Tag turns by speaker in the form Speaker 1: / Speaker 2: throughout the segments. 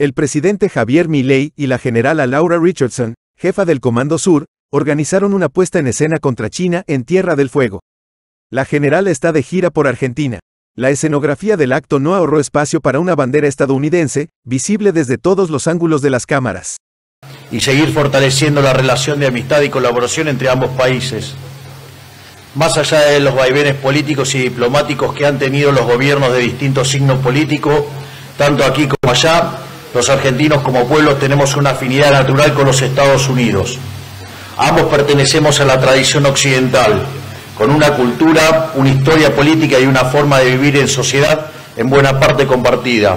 Speaker 1: el presidente Javier Milei y la generala Laura Richardson, jefa del Comando Sur, organizaron una puesta en escena contra China en Tierra del Fuego. La general está de gira por Argentina. La escenografía del acto no ahorró espacio para una bandera estadounidense, visible
Speaker 2: desde todos los ángulos de las cámaras. Y seguir fortaleciendo la relación de amistad y colaboración entre ambos países. Más allá de los vaivenes políticos y diplomáticos que han tenido los gobiernos de distintos signos políticos, tanto aquí como allá, los argentinos como pueblo tenemos una afinidad natural con los Estados Unidos. Ambos pertenecemos a la tradición occidental, con una cultura, una historia política y una forma de vivir en sociedad en buena parte compartida.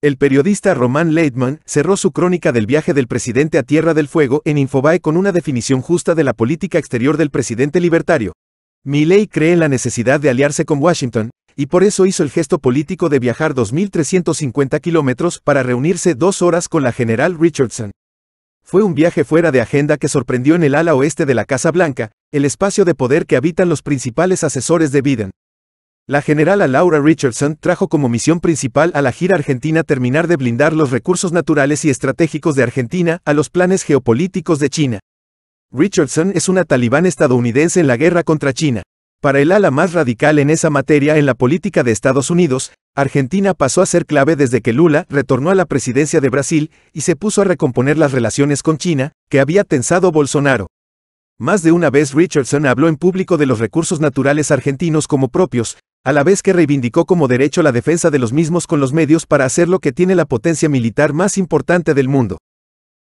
Speaker 2: El periodista Román
Speaker 1: Leitman cerró su crónica del viaje del presidente a Tierra del Fuego en Infobae con una definición justa de la política exterior del presidente libertario. Milley cree en la necesidad de aliarse con Washington, y por eso hizo el gesto político de viajar 2.350 kilómetros para reunirse dos horas con la general Richardson. Fue un viaje fuera de agenda que sorprendió en el ala oeste de la Casa Blanca, el espacio de poder que habitan los principales asesores de Biden. La generala Laura Richardson trajo como misión principal a la gira argentina terminar de blindar los recursos naturales y estratégicos de Argentina a los planes geopolíticos de China. Richardson es una talibán estadounidense en la guerra contra China. Para el ala más radical en esa materia en la política de Estados Unidos, Argentina pasó a ser clave desde que Lula retornó a la presidencia de Brasil y se puso a recomponer las relaciones con China, que había tensado Bolsonaro. Más de una vez Richardson habló en público de los recursos naturales argentinos como propios, a la vez que reivindicó como derecho la defensa de los mismos con los medios para hacer lo que tiene la potencia militar más importante del mundo.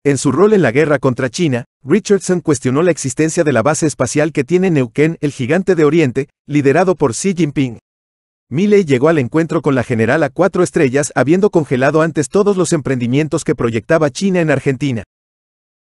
Speaker 1: En su rol en la guerra contra China, Richardson cuestionó la existencia de la base espacial que tiene Neuquén el gigante de Oriente, liderado por Xi Jinping. Milley llegó al encuentro con la general a cuatro estrellas habiendo congelado antes todos los emprendimientos que proyectaba China en Argentina.